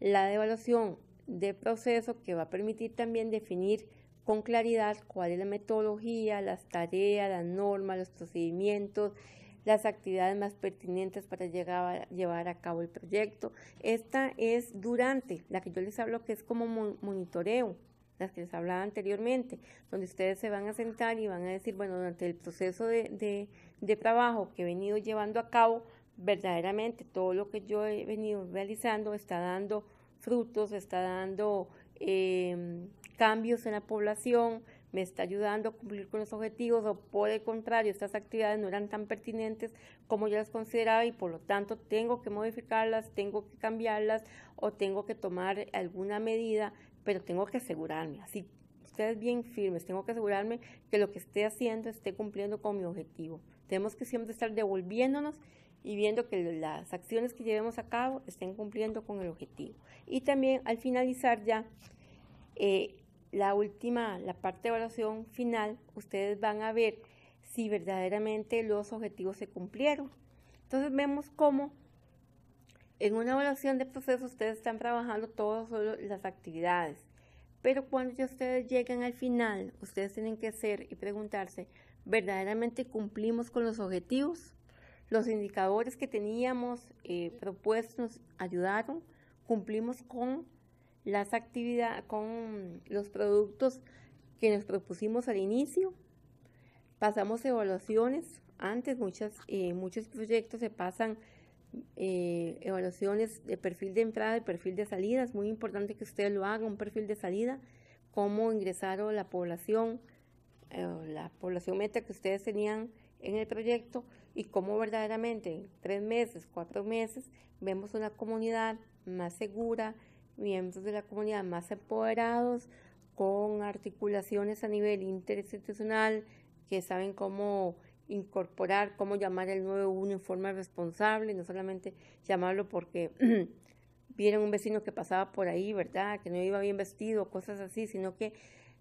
A: la evaluación de proceso que va a permitir también definir con claridad cuál es la metodología, las tareas, las normas, los procedimientos, las actividades más pertinentes para llevar a cabo el proyecto. Esta es durante, la que yo les hablo que es como monitoreo, las que les hablaba anteriormente, donde ustedes se van a sentar y van a decir, bueno, durante el proceso de, trabajo que he venido llevando a cabo, verdaderamente todo lo que yo he venido realizando está dando frutos, está dando... Em, cambios en la población, me está ayudando a cumplir con los objetivos o por el contrario, estas actividades no eran tan pertinentes como yo las consideraba y por lo tanto tengo que modificarlas, tengo que cambiarlas o tengo que tomar alguna medida, pero tengo que asegurarme, así ustedes bien firmes, tengo que asegurarme que lo que esté haciendo esté cumpliendo con mi objetivo. Tenemos que siempre estar devolviéndonos y viendo que las acciones que llevemos a cabo estén cumpliendo con el objetivo. Y también al finalizar ya, eh, la última, la parte de evaluación final, ustedes van a ver si verdaderamente los objetivos se cumplieron. Entonces vemos cómo en una evaluación de proceso ustedes están trabajando todas las actividades, pero cuando ya ustedes llegan al final, ustedes tienen que hacer y preguntarse, ¿verdaderamente cumplimos con los objetivos? ¿Los indicadores que teníamos eh, propuestos nos ayudaron? ¿Cumplimos con las actividades, con los productos que nos propusimos al inicio. Pasamos evaluaciones. Antes muchas, eh, muchos proyectos se pasan eh, evaluaciones de perfil de entrada y perfil de salida. Es muy importante que ustedes lo haga, un perfil de salida, cómo ingresaron la población, eh, la población meta que ustedes tenían en el proyecto y cómo verdaderamente en tres meses, cuatro meses, vemos una comunidad más segura, miembros de la comunidad más empoderados, con articulaciones a nivel interinstitucional, que saben cómo incorporar, cómo llamar el nuevo uno en forma responsable, no solamente llamarlo porque vieron un vecino que pasaba por ahí, ¿verdad? Que no iba bien vestido, cosas así, sino que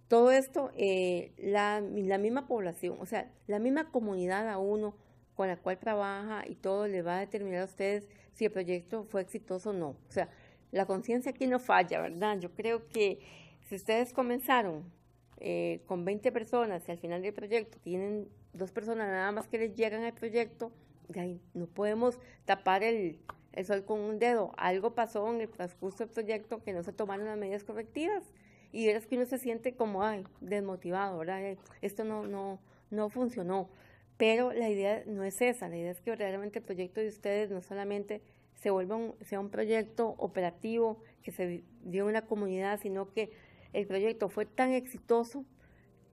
A: todo esto, eh, la, la, misma población, o sea, la misma comunidad a uno con la cual trabaja y todo le va a determinar a ustedes si el proyecto fue exitoso o no. O sea, la conciencia aquí no falla, ¿verdad? Yo creo que si ustedes comenzaron eh, con 20 personas y al final del proyecto tienen dos personas nada más que les llegan al proyecto, no podemos tapar el, sol con un dedo. Algo pasó en el transcurso del proyecto que no se tomaron las medidas correctivas y es que uno se siente como ay, desmotivado, ¿verdad? Eh, esto no, no, no funcionó. Pero la idea no es esa, la idea es que realmente el proyecto de ustedes no solamente se vuelva un, sea un proyecto operativo que se dio en la comunidad, sino que el proyecto fue tan exitoso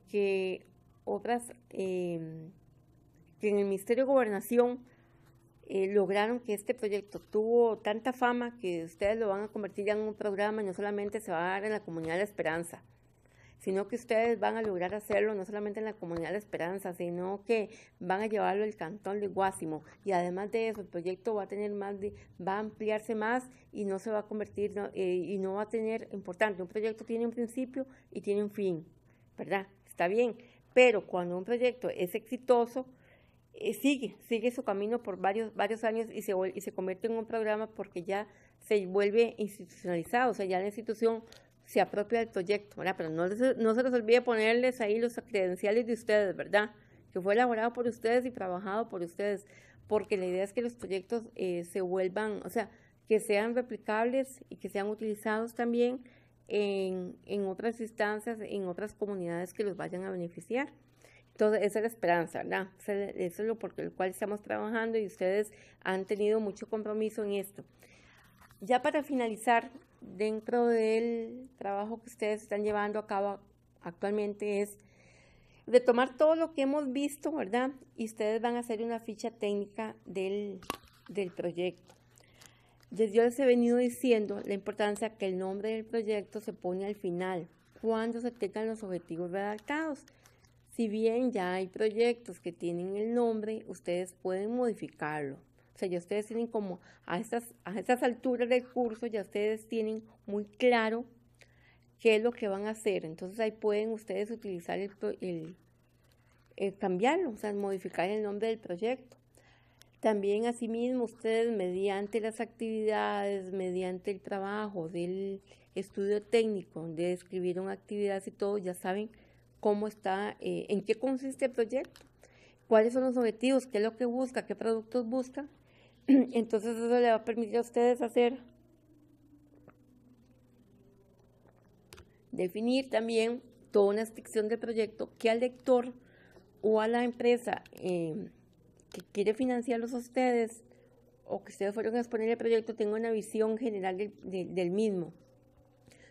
A: que otras, em, que en el Ministerio de Gobernación eh, lograron que este proyecto tuvo tanta fama que ustedes lo van a convertir en un programa y no solamente se va a dar en la comunidad de la esperanza, sino que ustedes van a lograr hacerlo no solamente en la comunidad de Esperanza, sino que van a llevarlo al cantón de Guasimo. Y además de eso, el proyecto va a tener más, de, va a ampliarse más y no se va a convertir eh, y no va a tener, importante, un proyecto tiene un principio y tiene un fin, ¿verdad? Está bien, pero cuando un proyecto es exitoso, eh, sigue, sigue su camino por varios, varios años y se, y se convierte en un programa porque ya se vuelve institucionalizado, o sea, ya la institución se apropia del proyecto, ¿verdad? Pero no, no se les olvide ponerles ahí los credenciales de ustedes, ¿verdad? Que fue elaborado por ustedes y trabajado por ustedes, porque la idea es que los proyectos eh, se vuelvan, o sea, que sean replicables y que sean utilizados también en, en, otras instancias, en otras comunidades que los vayan a beneficiar. Entonces, esa es la esperanza, ¿verdad? Eso es lo por el cual estamos trabajando y ustedes han tenido mucho compromiso en esto. Ya para finalizar, dentro del trabajo que ustedes están llevando a cabo actualmente es retomar todo lo que hemos visto, ¿verdad? Y ustedes van a hacer una ficha técnica del, proyecto. yo les he venido diciendo la importancia que el nombre del proyecto se pone al final, cuando se tengan los objetivos redactados. Si bien ya hay proyectos que tienen el nombre, ustedes pueden modificarlo. O sea, ya ustedes tienen como a estas, a estas alturas del curso, ya ustedes tienen muy claro qué es lo que van a hacer. Entonces ahí pueden ustedes utilizar el, el, cambiarlo, o sea, modificar el nombre del proyecto. También asimismo ustedes mediante las actividades, mediante el trabajo del estudio técnico, donde escribieron actividades y todo, ya saben cómo está, eh, en qué consiste el proyecto, cuáles son los objetivos, qué es lo que busca, qué productos busca Entonces eso le va a permitir a ustedes hacer, definir también toda una descripción del proyecto que al lector o a la empresa eh, que quiere financiarlos a ustedes o que ustedes fueron a exponer el proyecto tenga una visión general del, mismo.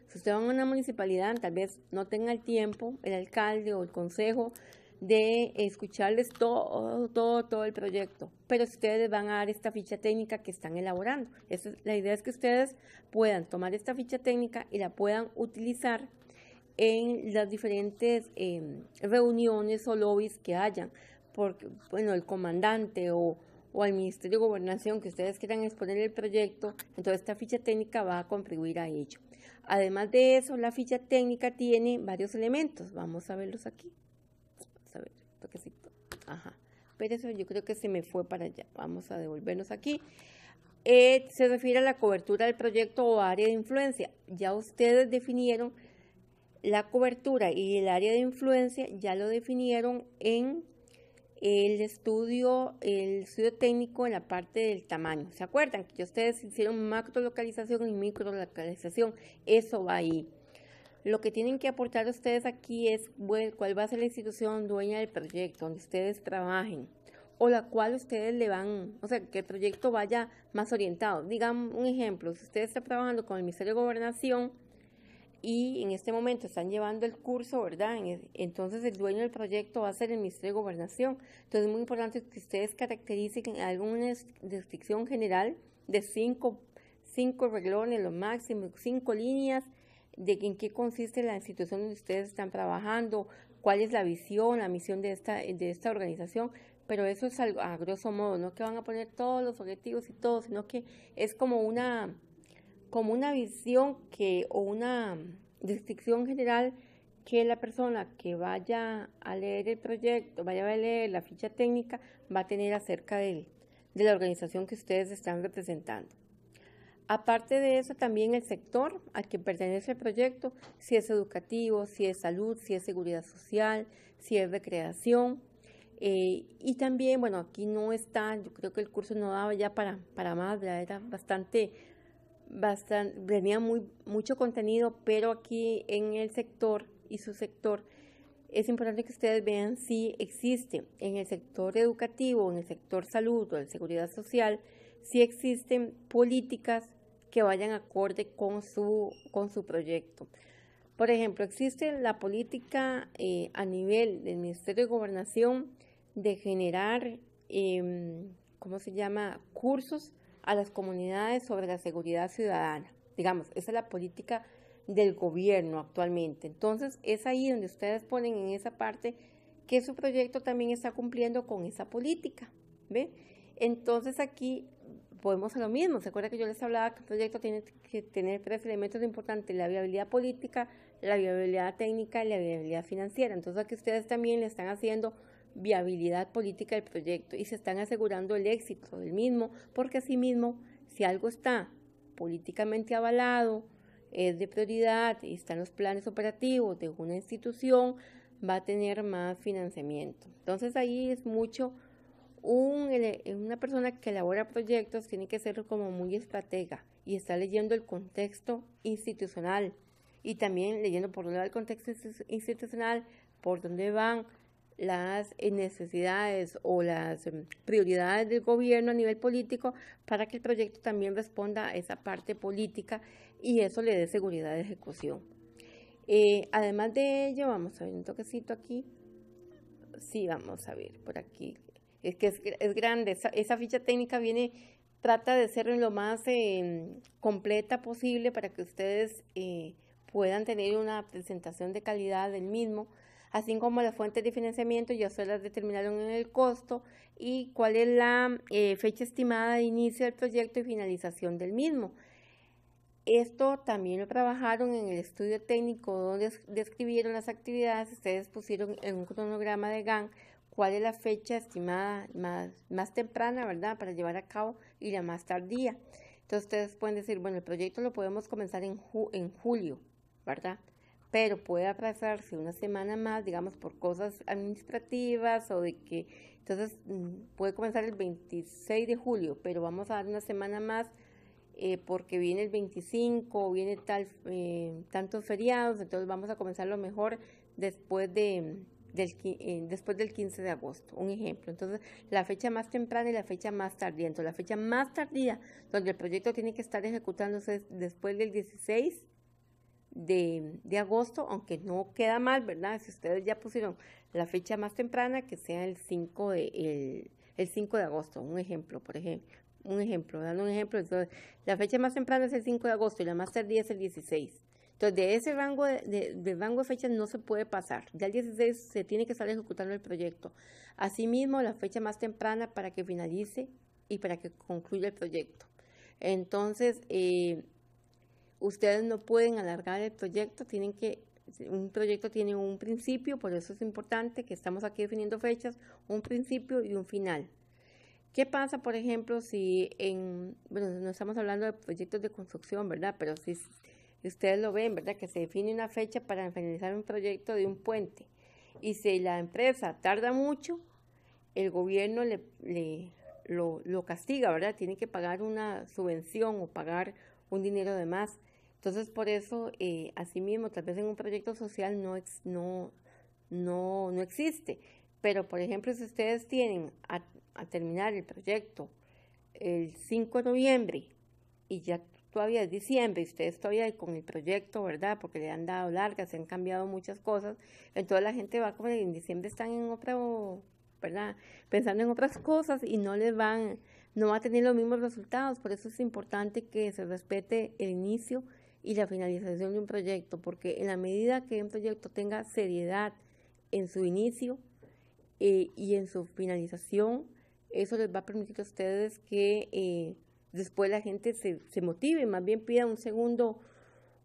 A: Si ustedes van a una municipalidad, tal vez no tenga el tiempo, el alcalde o el consejo de escucharles todo, todo, todo el proyecto, pero ustedes van a dar esta ficha técnica que están elaborando. es la idea es que ustedes puedan tomar esta ficha técnica y la puedan utilizar en las diferentes em, reuniones o lobbies que hayan, porque, bueno, el comandante o, o Ministerio de Gobernación que ustedes quieran exponer el proyecto, entonces esta ficha técnica va a contribuir a ello. Además de eso, la ficha técnica tiene varios elementos, vamos a verlos aquí. Ajá. Pero eso yo creo que se me fue para allá. Vamos a devolvernos aquí. Eh, se refiere a la cobertura del proyecto o área de influencia. Ya ustedes definieron la cobertura y el área de influencia, ya lo definieron en el estudio, el estudio técnico en la parte del tamaño. ¿Se acuerdan que ustedes hicieron macro localización y micro localización? Eso va ahí. Lo que tienen que aportar ustedes aquí es cuál va a ser la institución dueña del proyecto donde ustedes trabajen o la cual ustedes le van, o sea, que el proyecto vaya más orientado. Digamos un ejemplo, si ustedes están trabajando con el Ministerio de Gobernación y en este momento están llevando el curso, ¿verdad? Entonces el dueño del proyecto va a ser el Ministerio de Gobernación. Entonces es muy importante que ustedes caractericen alguna descripción general de cinco, cinco reglones, lo máximo, cinco líneas de en qué consiste la institución donde ustedes están trabajando, cuál es la visión, la misión de esta, organización, pero eso es algo, a grosso modo, no que van a poner todos los objetivos y todo, sino que es como una, como una visión que, o una descripción general que la persona que vaya a leer el proyecto, vaya a leer la ficha técnica, va a tener acerca de la organización que ustedes están representando. Aparte de eso, también el sector al que pertenece el proyecto, si es educativo, si es salud, si es seguridad social, si es recreación. Eh, y también, bueno, aquí no está, yo creo que el curso no daba ya para, para más, era bastante, bastante, venía muy, mucho contenido, pero aquí en el sector y su sector, es importante que ustedes vean si existe en el sector educativo, en el sector salud o en seguridad social, si existen políticas que vayan acorde con su, con su proyecto. Por ejemplo, existe la política eh, a nivel del Ministerio de Gobernación de generar, em, ¿cómo se llama?, cursos a las comunidades sobre la seguridad ciudadana. Digamos, esa es la política del gobierno actualmente. Entonces, es ahí donde ustedes ponen en esa parte que su proyecto también está cumpliendo con esa política. ¿Ve? Entonces aquí Podemos a lo mismo. ¿Se acuerda que yo les hablaba que el proyecto tiene que tener tres elementos importantes? La viabilidad política, la viabilidad técnica y la viabilidad financiera. Entonces aquí ustedes también le están haciendo viabilidad política al proyecto y se están asegurando el éxito del mismo, porque mismo, si algo está políticamente avalado, es de prioridad y están los planes operativos de una institución, va a tener más financiamiento. Entonces ahí es mucho una persona que elabora proyectos tiene que ser como muy estratega y está leyendo el contexto institucional y también leyendo por dónde va el contexto institucional, por dónde van las necesidades o las em, prioridades del gobierno a nivel político para que el proyecto también responda a esa parte política y eso le dé seguridad de ejecución. Eh, además de ello, vamos a ver un toquecito aquí. Sí, vamos a ver por aquí es que es, grande. Esa, ficha técnica viene, trata de ser lo más em, completa posible para que ustedes eh, puedan tener una presentación de calidad del mismo, así como las fuentes de financiamiento, ya se las determinaron en el costo y cuál es la eh, fecha estimada de inicio del proyecto y finalización del mismo. Esto también lo trabajaron en el estudio técnico donde describieron las actividades, ustedes pusieron en un cronograma de GAN cuál es la fecha estimada más, más temprana, ¿verdad?, para llevar a cabo y la más tardía. Entonces ustedes pueden decir, bueno, el proyecto lo podemos comenzar en, en julio, ¿verdad? Pero puede aplazarse una semana más, digamos, por cosas administrativas o de que, entonces mm, puede comenzar el 26 de julio, pero vamos a dar una semana más eh, porque viene el 25, viene tal, eh, tantos feriados, entonces vamos a comenzar lo mejor después de eh, después del 15 de agosto, un ejemplo. Entonces, la fecha más temprana y la fecha más tardía. Entonces, la fecha más tardía donde el proyecto tiene que estar ejecutándose es después del 16 de, de, agosto, aunque no queda mal, ¿verdad? Si ustedes ya pusieron la fecha más temprana, que sea el 5 de, el, el 5 de agosto, un ejemplo, por ejemplo. Un ejemplo, dando un ejemplo, entonces, la fecha más temprana es el 5 de agosto y la más tardía es el 16. Entonces, de ese rango de, de, fechas no se puede pasar. Ya el 16 se tiene que estar ejecutando el proyecto. Asimismo, la fecha más temprana para que finalice y para que concluya el proyecto. Entonces, eh, ustedes no pueden alargar el proyecto, tienen que un proyecto tiene un principio, por eso es importante que estamos aquí definiendo fechas, un principio y un final. ¿Qué pasa, por ejemplo, si en, bueno, no estamos hablando de proyectos de construcción, ¿verdad? Pero si ustedes lo ven, ¿verdad? Que se define una fecha para finalizar un proyecto de un puente. Y si la empresa tarda mucho, el gobierno le, lo, castiga, ¿verdad? Tiene que pagar una subvención o pagar un dinero de más. Entonces, por eso, eh, asimismo, tal vez en un proyecto social no, no, no, existe. Pero, por ejemplo, si ustedes tienen a, a terminar el proyecto el 5 de noviembre y ya todavía es diciembre y ustedes todavía con el proyecto, ¿verdad? Porque le han dado largas, se han cambiado muchas cosas, entonces la gente va como en diciembre están en otro, ¿verdad? Pensando en otras cosas y no les van, no va a tener los mismos resultados, por eso es importante que se respete el inicio y la finalización de un proyecto, porque en la medida que un proyecto tenga seriedad en su inicio eh, y en su finalización, eso les va a permitir a ustedes que eh, después la gente se, motive, más bien pida un segundo,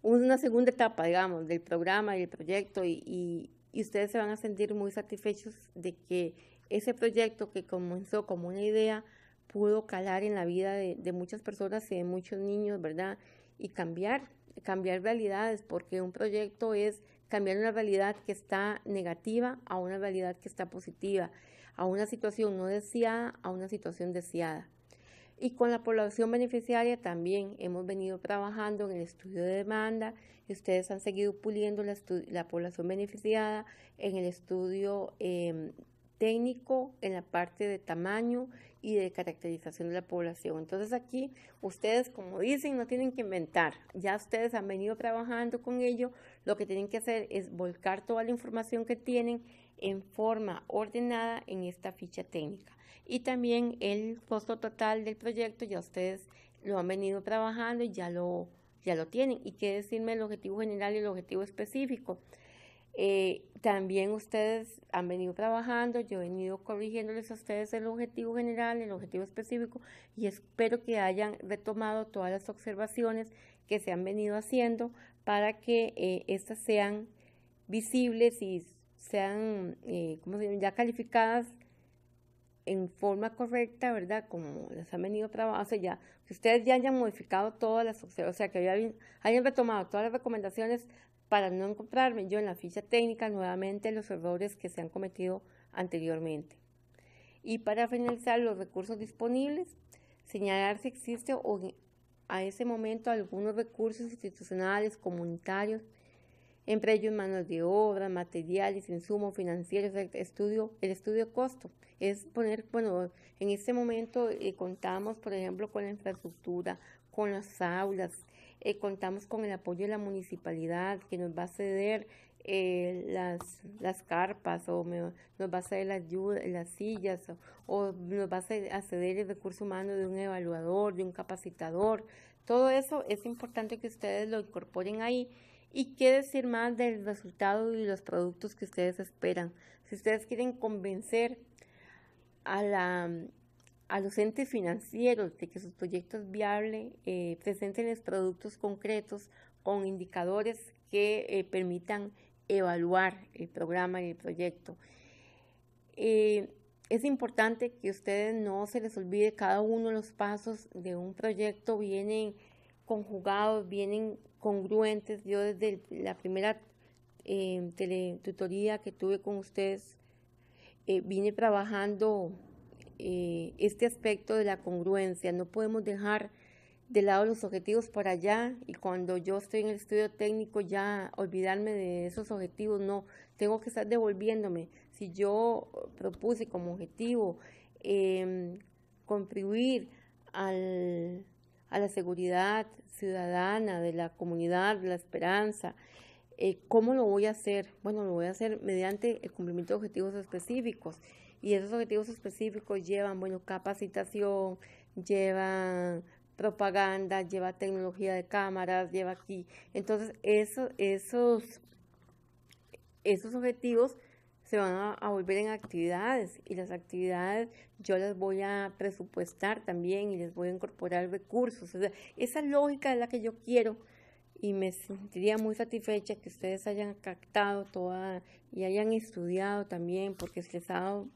A: una segunda etapa, digamos, del programa y del proyecto y, ustedes se van a sentir muy satisfechos de que ese proyecto que comenzó como una idea pudo calar en la vida de, de, muchas personas y de muchos niños, ¿verdad? Y cambiar, cambiar realidades, porque un proyecto es cambiar una realidad que está negativa a una realidad que está positiva, a una situación no deseada, a una situación deseada. Y con la población beneficiaria también hemos venido trabajando en el estudio de demanda, y ustedes han seguido puliendo la, la población beneficiada en el estudio em, técnico, en la parte de tamaño y de caracterización de la población. Entonces aquí ustedes, como dicen, no tienen que inventar, ya ustedes han venido trabajando con ello, lo que tienen que hacer es volcar toda la información que tienen en forma ordenada en esta ficha técnica. Y también el costo total del proyecto, ya ustedes lo han venido trabajando y ya lo, ya lo tienen. Y qué decirme el objetivo general y el objetivo específico. Eh, también ustedes han venido trabajando, yo he venido corrigiéndoles a ustedes el objetivo general, el objetivo específico y espero que hayan retomado todas las observaciones que se han venido haciendo para que eh, estas sean visibles y sean, eh, ¿cómo se ya calificadas en forma correcta, ¿verdad? Como les han venido trabajando, o sea, ya, que ustedes ya hayan modificado todas las, o sea, que hayan, hayan retomado todas las recomendaciones para no encontrarme yo en la ficha técnica nuevamente los errores que se han cometido anteriormente. Y para finalizar, los recursos disponibles, señalar si existe o a ese momento algunos recursos institucionales, comunitarios entre ellos manos de obra, materiales, insumos financieros, el estudio, el estudio costo. Es poner, bueno, en este momento eh, contamos, por ejemplo, con la infraestructura, con las aulas, eh, contamos con el apoyo de la municipalidad que nos va a ceder eh, las, las carpas o nos va a ceder las, las sillas o, nos va a ceder el recurso humano de un evaluador, de un capacitador. Todo eso es importante que ustedes lo incorporen ahí ¿Y qué decir más del resultado y los productos que ustedes esperan? Si ustedes quieren convencer a, los entes financieros de que su proyecto es viable, eh, presenten los productos concretos con indicadores que eh, permitan evaluar el programa y el proyecto. Eh, es importante que ustedes no se les olvide cada uno de los pasos de un proyecto, vienen conjugados, vienen congruentes. Yo desde la primera eh, teletutoría que tuve con ustedes, eh, vine trabajando eh, este aspecto de la congruencia. No podemos dejar de lado los objetivos para allá y cuando yo estoy en el estudio técnico ya olvidarme de esos objetivos, no, tengo que estar devolviéndome. Si yo propuse como objetivo eh, contribuir al, a la seguridad ciudadana, de la comunidad, de la esperanza. Eh, ¿Cómo lo voy a hacer? Bueno, lo voy a hacer mediante el cumplimiento de objetivos específicos. Y esos objetivos específicos llevan, bueno, capacitación, llevan propaganda, lleva tecnología de cámaras, lleva aquí. Entonces, esos, esos objetivos van a, volver en actividades y las actividades yo las voy a presupuestar también y les voy a incorporar recursos. esa lógica es la que yo quiero y me sentiría muy satisfecha que ustedes hayan captado toda y hayan estudiado también porque se les ha dado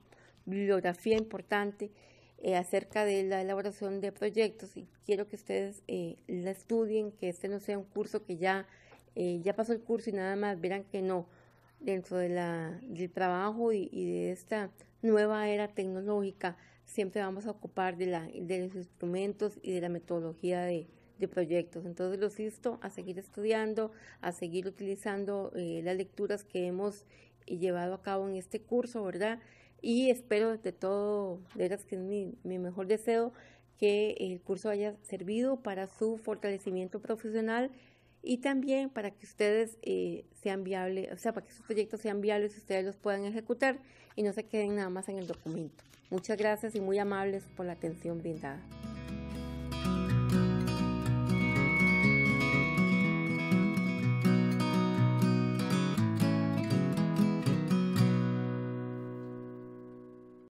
A: bibliografía importante eh, acerca de la elaboración de proyectos y quiero que ustedes eh, la estudien, que este no sea un curso que ya, eh, ya pasó el curso y nada más, verán que no dentro de del trabajo y, de esta nueva era tecnológica, siempre vamos a ocupar de, los instrumentos y de la metodología de, proyectos. Entonces los insto a seguir estudiando, a seguir utilizando eh, las lecturas que hemos eh, llevado a cabo en este curso, ¿verdad? Y espero de todo, de verdad que es mi, mi mejor deseo, que el curso haya servido para su fortalecimiento profesional y también para que ustedes eh, sean viables, o sea, para que sus proyectos sean viables y ustedes los puedan ejecutar y no se queden nada más en el documento. Muchas gracias y muy amables por la atención brindada.